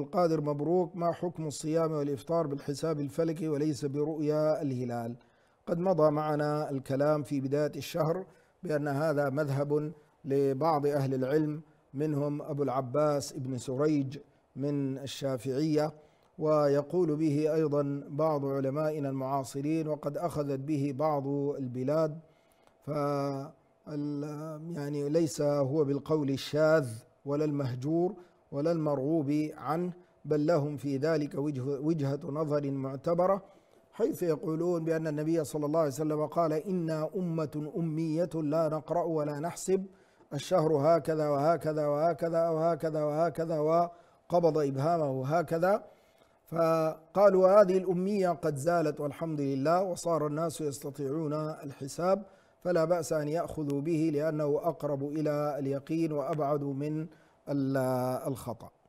القادر مبروك ما حكم الصيام والإفطار بالحساب الفلكي وليس برؤيا الهلال قد مضى معنا الكلام في بداية الشهر بأن هذا مذهب لبعض أهل العلم منهم أبو العباس ابن سريج من الشافعية ويقول به أيضا بعض علمائنا المعاصرين وقد أخذت به بعض البلاد ف يعني ليس هو بالقول الشاذ ولا المهجور ولا المرغوب عنه بل لهم في ذلك وجه وجهة نظر معتبرة حيث يقولون بأن النبي صلى الله عليه وسلم قال إنا أمة أمية لا نقرأ ولا نحسب الشهر هكذا وهكذا وهكذا وهكذا, وهكذا وقبض إبهامه هكذا فقالوا هذه الأمية قد زالت والحمد لله وصار الناس يستطيعون الحساب فلا بأس أن يأخذوا به لأنه أقرب إلى اليقين وأبعد من الخطأ